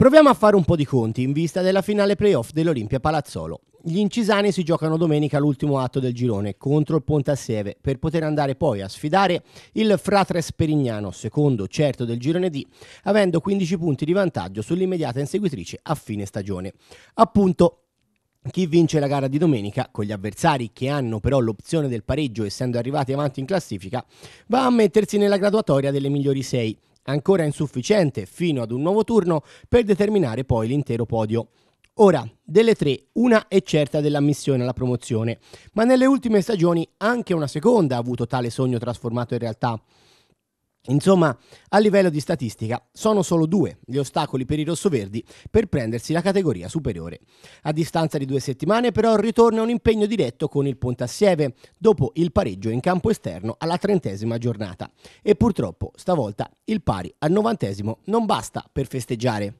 Proviamo a fare un po' di conti in vista della finale playoff dell'Olimpia Palazzolo. Gli incisani si giocano domenica l'ultimo atto del girone contro il Pontassieve per poter andare poi a sfidare il Fratres Perignano, secondo certo del girone D, avendo 15 punti di vantaggio sull'immediata inseguitrice a fine stagione. Appunto, chi vince la gara di domenica, con gli avversari che hanno però l'opzione del pareggio essendo arrivati avanti in classifica, va a mettersi nella graduatoria delle migliori 6 ancora insufficiente fino ad un nuovo turno per determinare poi l'intero podio. Ora, delle tre, una è certa dell'ammissione alla promozione, ma nelle ultime stagioni anche una seconda ha avuto tale sogno trasformato in realtà. Insomma, a livello di statistica sono solo due gli ostacoli per i rossoverdi per prendersi la categoria superiore. A distanza di due settimane però ritorna un impegno diretto con il Pontassieve dopo il pareggio in campo esterno alla trentesima giornata e purtroppo stavolta il pari al novantesimo non basta per festeggiare.